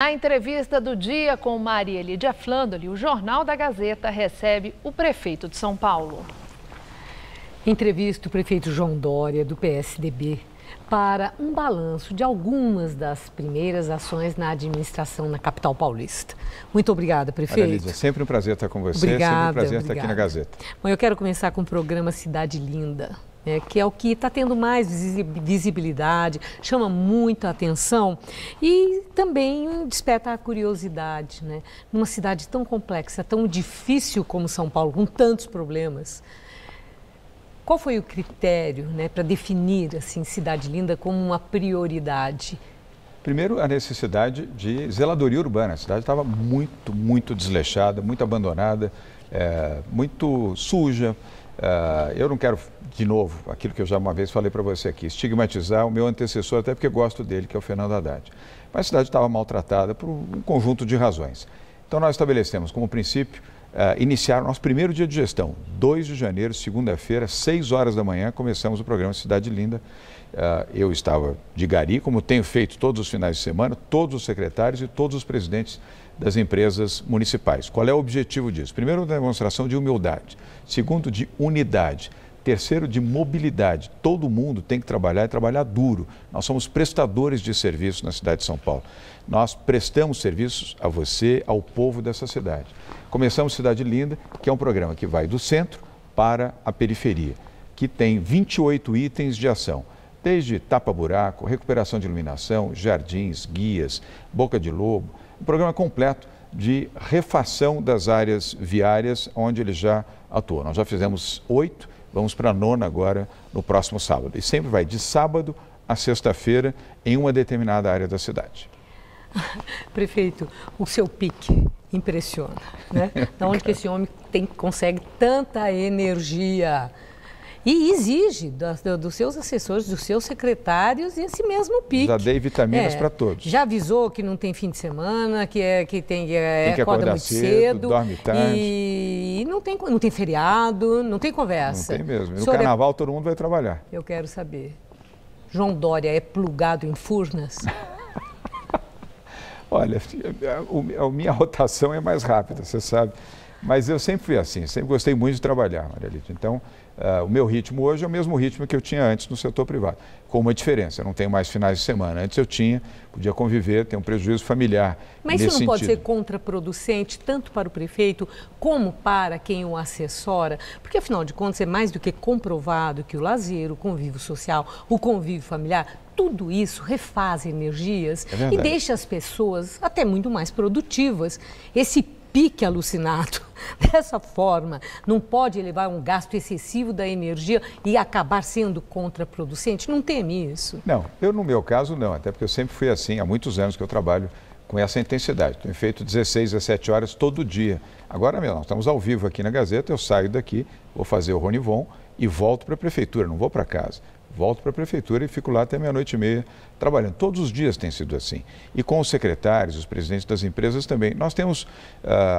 Na entrevista do dia com Maria Lídia Flandoli, o Jornal da Gazeta recebe o prefeito de São Paulo. Entrevista o prefeito João Dória, do PSDB, para um balanço de algumas das primeiras ações na administração na capital paulista. Muito obrigada, prefeito. Maria Lídia, sempre um prazer estar com você, obrigada, sempre um prazer obrigada. estar aqui na Gazeta. Bom, eu quero começar com o programa Cidade Linda é, que é o que está tendo mais visibilidade, chama muita atenção e também desperta a curiosidade. Né? Numa cidade tão complexa, tão difícil como São Paulo, com tantos problemas, qual foi o critério né, para definir assim, Cidade Linda como uma prioridade? Primeiro, a necessidade de zeladoria urbana. A cidade estava muito, muito desleixada, muito abandonada, é, muito suja, Uh, eu não quero, de novo, aquilo que eu já uma vez falei para você aqui, estigmatizar o meu antecessor, até porque gosto dele, que é o Fernando Haddad. Mas a cidade estava maltratada por um conjunto de razões. Então nós estabelecemos como princípio uh, eh, iniciar o nosso primeiro dia de gestão. 2 de janeiro, segunda-feira, 6 horas da manhã, começamos o programa Cidade Linda. Uh, eu estava de gari, como tenho feito todos os finais de semana, todos os secretários e todos os presidentes das empresas municipais. Qual é o objetivo disso? Primeiro, demonstração de humildade. Segundo, de unidade. Terceiro, de mobilidade. Todo mundo tem que trabalhar e trabalhar duro. Nós somos prestadores de serviços na cidade de São Paulo. Nós prestamos serviços a você, ao povo dessa cidade. Começamos Cidade Linda, que é um programa que vai do centro para a periferia, que tem 28 itens de ação desde tapa-buraco, recuperação de iluminação, jardins, guias, boca de lobo, um programa completo de refação das áreas viárias onde ele já atua. Nós já fizemos oito Vamos para a nona agora no próximo sábado. E sempre vai de sábado a sexta-feira em uma determinada área da cidade. Prefeito, o seu pique impressiona, né? Da onde que esse homem tem, consegue tanta energia? E exige dos, dos seus assessores, dos seus secretários esse mesmo pique. Já dei vitaminas é, para todos. Já avisou que não tem fim de semana, que, é, que tem, é, tem que acorda muito cedo, cedo, dorme tarde. E, e, não, tem, não tem feriado, não tem conversa. Não tem mesmo. no carnaval todo mundo vai trabalhar. Eu quero saber. João Dória é plugado em Furnas? Olha, é, é, é, a minha rotação é mais rápida, você sabe. Mas eu sempre fui assim, sempre gostei muito de trabalhar, Maria Marialito. Então, uh, o meu ritmo hoje é o mesmo ritmo que eu tinha antes no setor privado, com uma diferença, eu não tenho mais finais de semana. Antes eu tinha, podia conviver, ter um prejuízo familiar. Mas isso não sentido. pode ser contraproducente, tanto para o prefeito como para quem o assessora? Porque, afinal de contas, é mais do que comprovado que o lazer, o convívio social, o convívio familiar, tudo isso refaz energias é e deixa as pessoas até muito mais produtivas. Esse pique alucinado. Dessa forma, não pode elevar um gasto excessivo da energia e acabar sendo contraproducente? Não teme isso? Não, eu no meu caso não, até porque eu sempre fui assim, há muitos anos que eu trabalho com essa intensidade. Tenho feito 16, 17 horas todo dia. Agora, mesmo, nós estamos ao vivo aqui na Gazeta, eu saio daqui, vou fazer o Ronivon e volto para a prefeitura, não vou para casa volto para a prefeitura e fico lá até meia-noite e meia trabalhando. Todos os dias tem sido assim. E com os secretários, os presidentes das empresas também. Nós temos uh,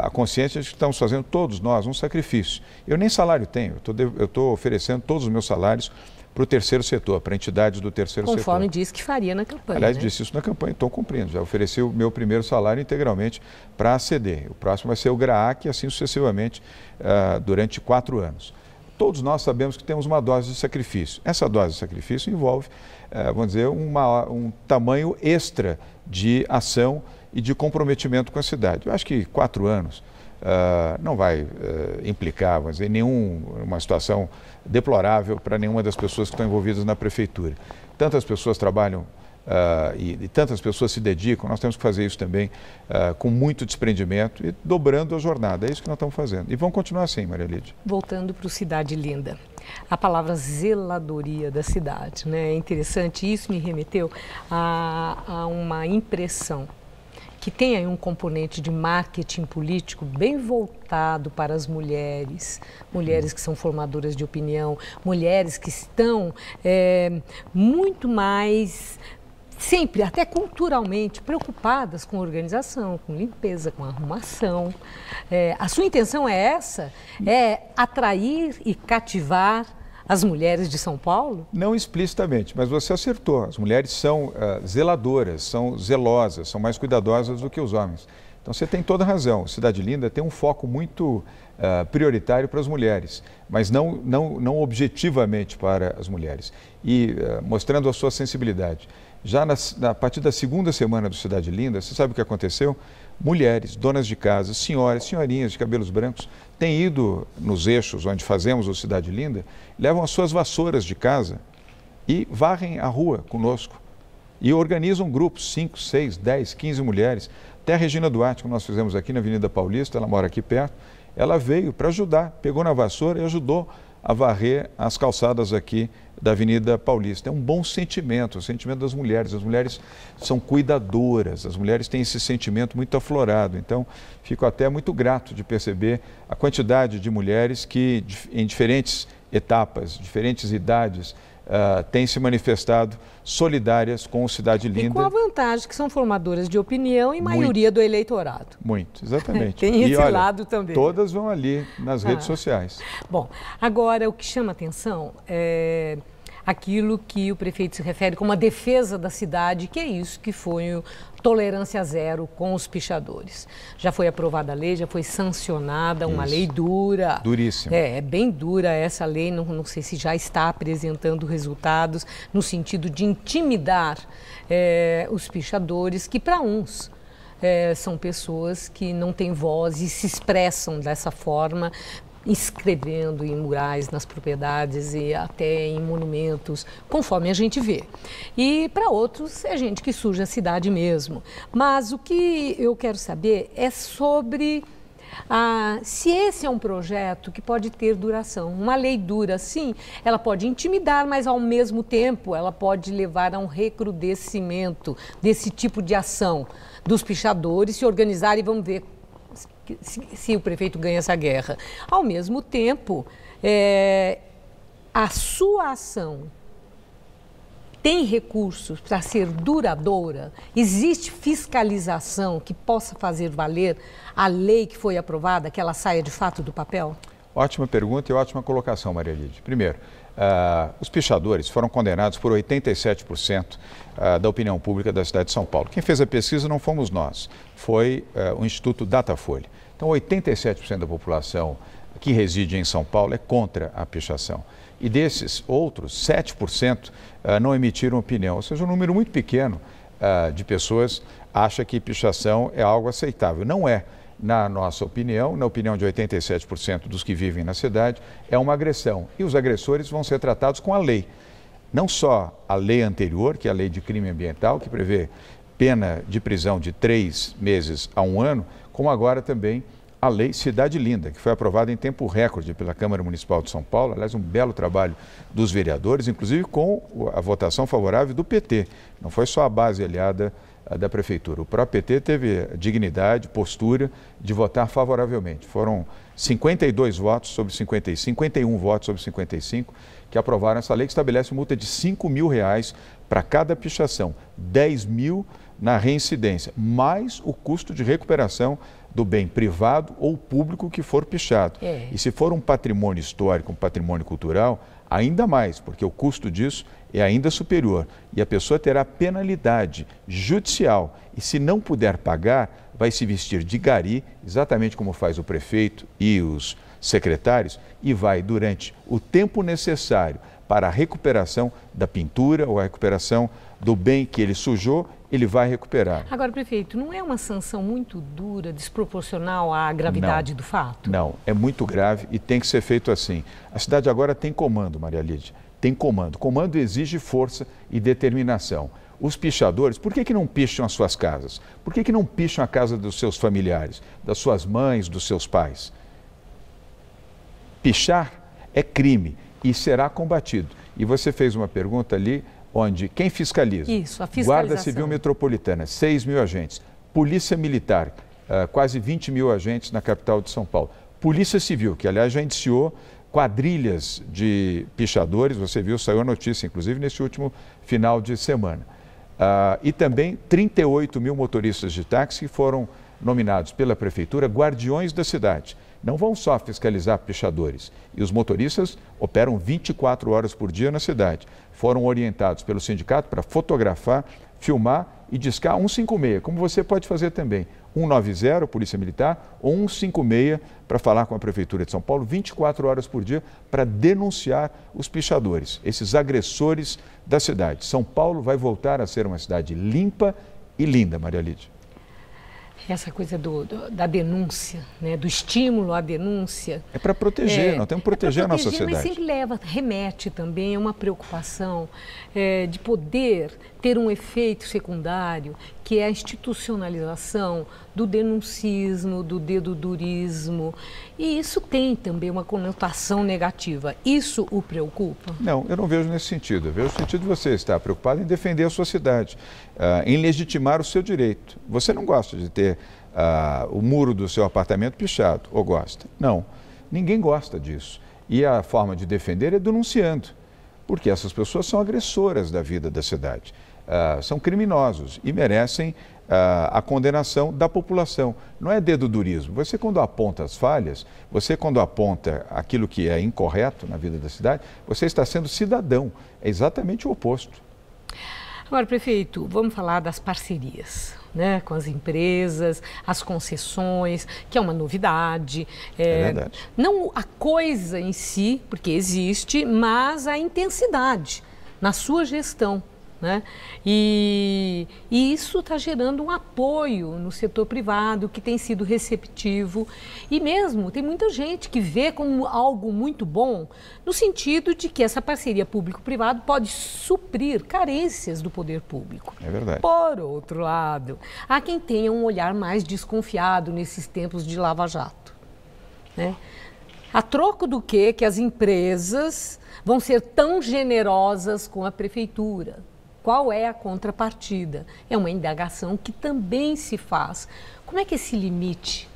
a consciência de que estamos fazendo todos nós um sacrifício. Eu nem salário tenho, eu estou oferecendo todos os meus salários para o terceiro setor, para entidades do terceiro Conforme setor. Conforme disse que faria na campanha. Aliás, né? disse isso na campanha, estou cumprindo. Já ofereci o meu primeiro salário integralmente para a CD. O próximo vai ser o GRAAC e assim sucessivamente uh, durante quatro anos todos nós sabemos que temos uma dose de sacrifício. Essa dose de sacrifício envolve, eh, vamos dizer, uma, um tamanho extra de ação e de comprometimento com a cidade. Eu acho que quatro anos uh, não vai uh, implicar, vamos dizer, nenhuma situação deplorável para nenhuma das pessoas que estão envolvidas na prefeitura. Tantas pessoas trabalham Uh, e, e, tantas pessoas se dedicam, nós temos que fazer isso também uh, com muito desprendimento e dobrando a jornada. É isso que nós estamos fazendo. E vão continuar assim, Maria Lídia. Voltando para o Cidade Linda. A palavra zeladoria da cidade, né? É interessante. Isso me remeteu a, a uma impressão que tem aí um componente de marketing político bem voltado para as mulheres, mulheres que são formadoras de opinião, mulheres que estão é, muito mais sempre, até culturalmente, preocupadas com organização, com limpeza, com arrumação. É, a sua intenção é essa? É atrair e cativar as mulheres de São Paulo? Não explicitamente, mas você acertou. As mulheres são uh, zeladoras, são zelosas, são mais cuidadosas do que os homens. Então você tem toda a razão. Cidade Linda tem um foco muito uh, prioritário para as mulheres, mas não, não, não objetivamente para as mulheres. E uh, mostrando a sua sensibilidade. Já na, na, a partir da segunda semana do Cidade Linda, você sabe o que aconteceu? Mulheres, donas de casa, senhoras, senhorinhas de cabelos brancos, têm ido nos eixos onde fazemos o Cidade Linda, levam as suas vassouras de casa e varrem a rua conosco. E organizam grupos, 5, 6, 10, 15 mulheres. Até a Regina Duarte, que nós fizemos aqui na Avenida Paulista, ela mora aqui perto, ela veio para ajudar, pegou na vassoura e ajudou a varrer as calçadas aqui da Avenida Paulista. É um bom sentimento, o sentimento das mulheres. As mulheres são cuidadoras, as mulheres têm esse sentimento muito aflorado. Então, fico até muito grato de perceber a quantidade de mulheres que, em diferentes etapas, diferentes idades, uh, têm se manifestado solidárias com o Cidade Linda. E com a vantagem que são formadoras de opinião e maioria muito, do eleitorado. Muito, exatamente. Tem esse e, olha, lado também. Todas vão ali nas redes ah. sociais. Bom, agora o que chama atenção é aquilo que o prefeito se refere como a defesa da cidade, que é isso que foi tolerância zero com os pichadores. Já foi aprovada a lei, já foi sancionada uma Isso. lei dura. Duríssima. É, é, bem dura essa lei, não, não, sei se já está apresentando resultados no sentido de intimidar é, os pichadores, que para uns. É, são pessoas que não têm voz e se expressam dessa forma escrevendo em murais nas propriedades e até em monumentos, conforme a gente vê. E para outros é gente que surge a cidade mesmo. Mas o que eu quero saber é sobre ah, se esse é um projeto que pode ter duração, uma lei dura, sim, ela pode intimidar, mas ao mesmo tempo ela pode levar a um recrudescimento desse tipo de ação dos pichadores se organizarem e vamos ver se, se o prefeito ganha essa guerra. Ao mesmo tempo, é, a sua ação tem recursos para ser duradoura? Existe fiscalização que possa fazer valer a lei que foi aprovada, que ela saia de fato do papel? Ótima pergunta e ótima colocação, Maria Lide. Primeiro, uh, os pichadores foram condenados por 87% uh, ah, da opinião pública da cidade de São Paulo. Quem fez a pesquisa não fomos nós, foi uh, o Instituto Datafolha. Então, 87% da população que reside em São Paulo é contra a pichação. E desses outros, 7% não emitiram opinião, ou seja, um número muito pequeno de pessoas acha que pichação é algo aceitável. Não é na nossa opinião, na opinião de 87% dos que vivem na cidade, é uma agressão. E os agressores vão ser tratados com a lei. Não só a lei anterior, que é a lei de crime ambiental, que prevê pena de prisão de três meses a um ano, como agora também a lei Cidade Linda, que foi aprovada em tempo recorde pela Câmara Municipal de São Paulo. Aliás, um belo trabalho dos vereadores, inclusive com a votação favorável do PT. Não foi só a base aliada da prefeitura. O próprio PT teve dignidade, postura de votar favoravelmente. Foram 52 votos sobre 55, 51 votos sobre 55 que aprovaram essa lei que estabelece multa de 5 mil reais para cada pichação, 10 mil na reincidência, mais o custo de recuperação do bem privado ou público que for pichado. É. E se for um patrimônio histórico, um patrimônio cultural, ainda mais, porque o custo disso é ainda superior. E a pessoa terá penalidade judicial. E se não puder pagar, vai se vestir de gari, exatamente como faz o prefeito e os secretários, e vai, durante o tempo necessário para a recuperação da pintura ou a recuperação do bem que ele sujou, ele vai recuperar. Agora, prefeito, não é uma sanção muito dura, desproporcional à gravidade não, do fato? Não, é muito grave e tem que ser feito assim. A cidade agora tem comando, Maria Lídia, tem comando. Comando exige força e determinação. Os pichadores, por que, que não picham as suas casas? Por que, que não picham a casa dos seus familiares, das suas mães, dos seus pais? Pichar é crime e será combatido. E você fez uma pergunta ali onde quem fiscaliza? Isso, a fiscalização. Guarda Civil Metropolitana, 6 mil agentes. Polícia Militar, uh, quase 20 mil agentes na capital de São Paulo. Polícia Civil, que aliás já indiciou quadrilhas de pichadores, você viu, saiu a notícia, inclusive, nesse último final de semana. Uh, e também 38 mil motoristas de táxi foram nominados pela Prefeitura guardiões da cidade não vão só fiscalizar pichadores. E os motoristas operam 24 horas por dia na cidade. Foram orientados pelo sindicato para fotografar, filmar e discar 156, como você pode fazer também. 190, Polícia Militar, ou 156 para falar com a Prefeitura de São Paulo, 24 horas por dia, para denunciar os pichadores, esses agressores da cidade. São Paulo vai voltar a ser uma cidade limpa e linda, Maria Lídia essa coisa do, do, da denúncia, né? do estímulo à denúncia. É para proteger, é, nós temos que proteger, é proteger a nossa sociedade. Mas sempre leva, remete também a é uma preocupação é, de poder ter um efeito secundário que é a institucionalização do denuncismo, do dedo durismo. E isso tem também uma conotação negativa. Isso o preocupa? Não, eu não vejo nesse sentido. Eu vejo o sentido de você estar preocupado em defender a sua cidade, uh, em legitimar o seu direito. Você não gosta de ter uh, o muro do seu apartamento pichado, ou gosta? Não, ninguém gosta disso. E a forma de defender é denunciando, porque essas pessoas são agressoras da vida da cidade. Ah, são criminosos e merecem uh, a condenação da população. Não é dedo durismo. Você, quando aponta as falhas, você, quando aponta aquilo que é incorreto na vida da cidade, você está sendo cidadão. É exatamente o oposto. Agora, prefeito, vamos falar das parcerias. Né, com as empresas, as concessões, que é uma novidade. É, é não a coisa em si, porque existe, mas a intensidade na sua gestão. Né? E, e, isso está gerando um apoio no setor privado que tem sido receptivo e mesmo tem muita gente que vê como algo muito bom no sentido de que essa parceria público-privado pode suprir carências do poder público. É verdade. Por outro lado, há quem tenha um olhar mais desconfiado nesses tempos de lava-jato. Né? A troco do que que as empresas vão ser tão generosas com a prefeitura? qual é a contrapartida? É uma indagação que também se faz. Como é que esse limite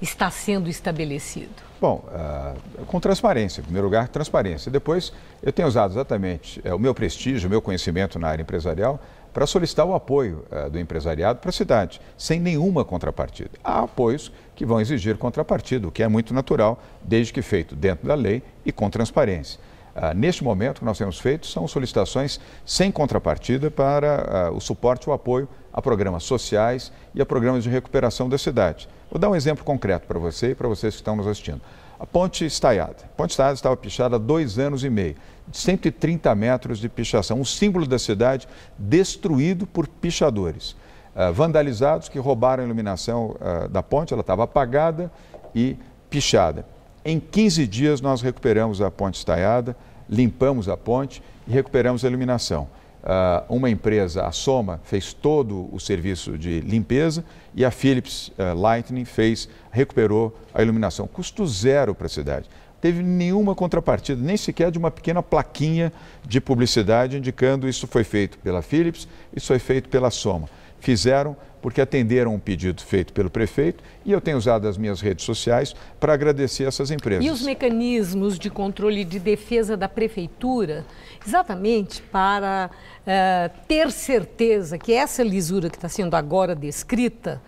está sendo estabelecido? Bom, uh, com transparência, em primeiro lugar, transparência. Depois, eu tenho usado exatamente uh, o meu prestígio, o meu conhecimento na área empresarial para solicitar o apoio uh, do empresariado para a cidade, sem nenhuma contrapartida. Há apoios que vão exigir contrapartida, o que é muito natural, desde que feito dentro da lei e com transparência. Ah, neste momento, o que nós temos feito são solicitações sem contrapartida para ah, o suporte e o apoio a programas sociais e a programas de recuperação da cidade. Vou dar um exemplo concreto para você e para vocês que estão nos assistindo. A ponte estaiada. A ponte estaiada estava pichada há dois anos e meio. 130 metros de pichação. Um símbolo da cidade destruído por pichadores. Ah, vandalizados que roubaram a iluminação da ponte. Ela estava apagada e pichada. Em 15 dias nós recuperamos a ponte estaiada, limpamos a ponte e recuperamos a iluminação. Uh, uma empresa, a Soma, fez todo o serviço de limpeza e a Philips uh, Lightning fez, recuperou a iluminação. Custo zero para a cidade teve nenhuma contrapartida, nem sequer de uma pequena plaquinha de publicidade indicando isso foi feito pela Philips, isso foi feito pela Soma. Fizeram porque atenderam um pedido feito pelo prefeito e eu tenho usado as minhas redes sociais para agradecer essas empresas. E os mecanismos de controle de defesa da prefeitura, exatamente para uh, ter certeza que essa lisura que está sendo agora descrita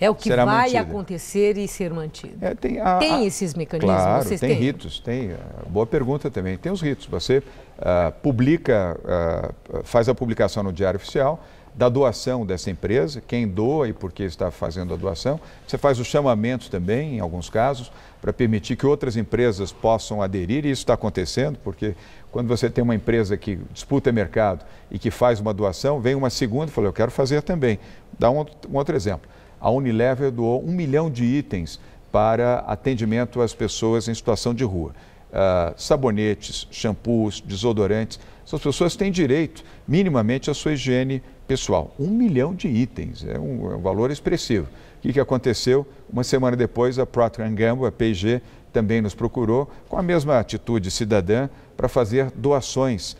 é o que vai mantida. acontecer e ser mantido. É, tem, a, tem, esses mecanismos? Claro, Vocês tem têm? ritos, tem. É, boa pergunta também. Tem os ritos. Você uh, publica, uh, faz a publicação no Diário Oficial da doação dessa empresa, quem doa e por que está fazendo a doação. Você faz os chamamentos também, em alguns casos, para permitir que outras empresas possam aderir, e isso está acontecendo, porque quando você tem uma empresa que disputa mercado e que faz uma doação, vem uma segunda e fala, eu quero fazer também. Dá um, um outro exemplo a Unilever doou um milhão de itens para atendimento às pessoas em situação de rua. Uh, sabonetes, shampoos, desodorantes. Essas pessoas têm direito, minimamente, à sua higiene pessoal. Um milhão de itens, é um, é um valor expressivo. O que, que aconteceu? Uma semana depois, a Procter Gamble, a P&G, também nos procurou com a mesma atitude cidadã para fazer doações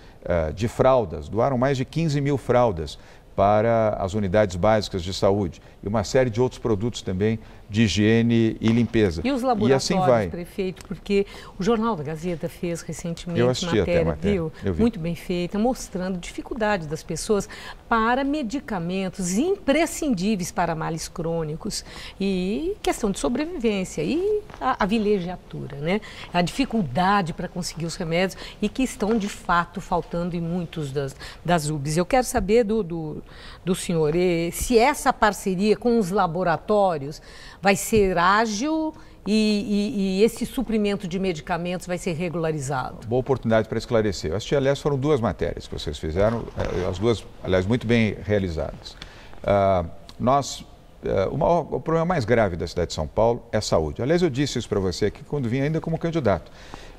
uh, de fraldas. Doaram mais de 15 mil fraldas para as unidades básicas de saúde e uma série de outros produtos também de higiene e limpeza. E os laboratórios, e assim vai. prefeito, porque o Jornal da Gazeta fez recentemente Eu matéria, até matéria, viu? Eu vi. Muito bem feita, mostrando dificuldade das pessoas para medicamentos imprescindíveis para males crônicos e questão de sobrevivência e a, a vilegiatura, né? A dificuldade para conseguir os remédios e que estão de fato faltando em muitos das, das UBS. Eu quero saber do, do, do senhor eh, se essa parceria com os laboratórios vai ser ágil e, e, e, esse suprimento de medicamentos vai ser regularizado? Boa oportunidade para esclarecer. As aliás foram duas matérias que vocês fizeram, eh, as duas, aliás, muito bem realizadas. Uh, nós, uh, o, maior, o, problema mais grave da cidade de São Paulo é a saúde. Aliás, eu disse isso para você aqui quando vim ainda como candidato,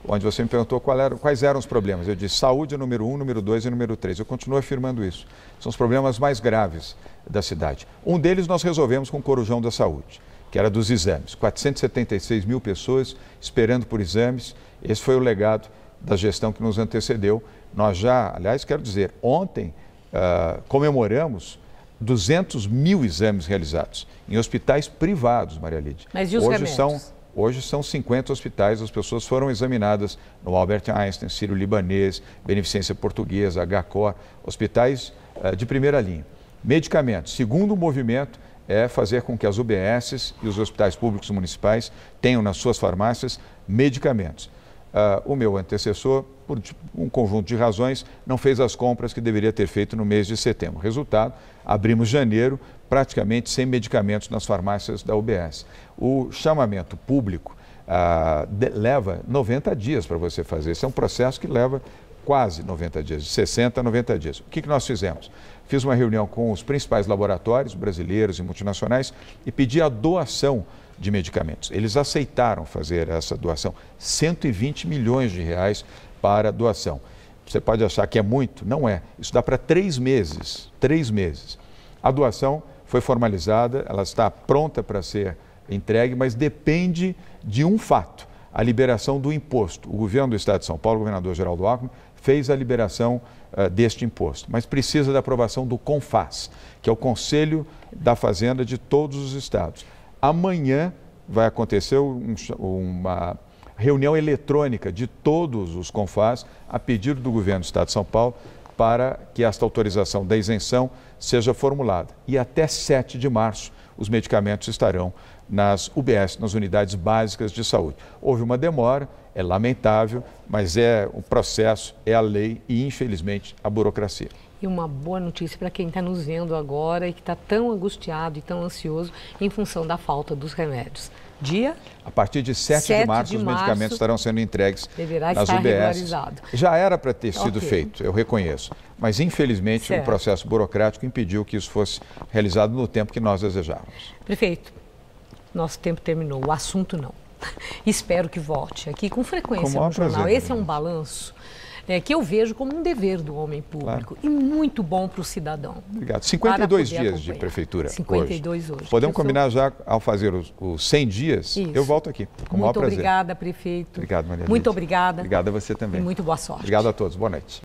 onde você me perguntou era, quais eram os problemas. Eu disse saúde é número um, número dois e número três. Eu continuo afirmando isso. São os problemas mais graves da cidade. Um deles nós resolvemos com o Corujão da Saúde que era dos exames. 476 mil pessoas esperando por exames. Esse foi o legado da gestão que nos antecedeu. Nós já, aliás, quero dizer, ontem uh, comemoramos 200 mil exames realizados em hospitais privados, Maria Lídia. Mas e os hoje são Hoje são 50 hospitais, as pessoas foram examinadas no Albert Einstein, Sírio Libanês, Beneficência Portuguesa, HCOR, hospitais uh, de primeira linha. Medicamentos, segundo o movimento, é fazer com que as UBSs e os hospitais públicos municipais tenham nas suas farmácias medicamentos. Uh, o meu antecessor, por um conjunto de razões, não fez as compras que deveria ter feito no mês de setembro. Resultado, abrimos janeiro praticamente sem medicamentos nas farmácias da UBS. O chamamento público uh, de, leva 90 dias para você fazer. Esse é um processo que leva quase 90 dias, de 60 a 90 dias. O que, que nós fizemos? fiz uma reunião com os principais laboratórios brasileiros e multinacionais e pedi a doação de medicamentos. Eles aceitaram fazer essa doação, 120 milhões de reais para doação. Você pode achar que é muito, não é. Isso dá para três meses, três meses. A doação foi formalizada, ela está pronta para ser entregue, mas depende de um fato, a liberação do imposto. O governo do Estado de São Paulo, o governador Geraldo Alckmin, fez a liberação eh, deste imposto, mas precisa da aprovação do CONFAS, que é o Conselho da Fazenda de todos os estados. Amanhã vai acontecer um, uma reunião eletrônica de todos os CONFAS a pedido do governo do Estado de São Paulo para que esta autorização da isenção seja formulada. E até 7 de março os medicamentos estarão nas UBS, nas unidades básicas de saúde. Houve uma demora, é lamentável, mas é o processo, é a lei e, infelizmente, a burocracia. E uma boa notícia para quem está nos vendo agora e que está tão angustiado e tão ansioso em função da falta dos remédios. Dia? A partir de 7, 7 de, março, de os medicamentos estarão sendo entregues deverá nas estar UBS. Já era para ter sido okay. feito, eu reconheço. Mas, infelizmente, o processo burocrático impediu que isso fosse realizado no tempo que nós desejávamos. Prefeito, nosso tempo terminou. O assunto não. Espero que volte aqui com frequência com no jornal. Prazer, Esse é um balanço né, que eu vejo como um dever do homem público claro. e muito bom para o cidadão. Obrigado. 52 dias de prefeitura. 52 hoje. hoje. Podemos combinar já ao fazer os, os 100 dias. Isso. Eu volto aqui. Com muito obrigada, prefeito. Obrigado, Maria. Muito Lídia. obrigada. Obrigada a você também. E muito boa sorte. Obrigado a todos. Boa noite.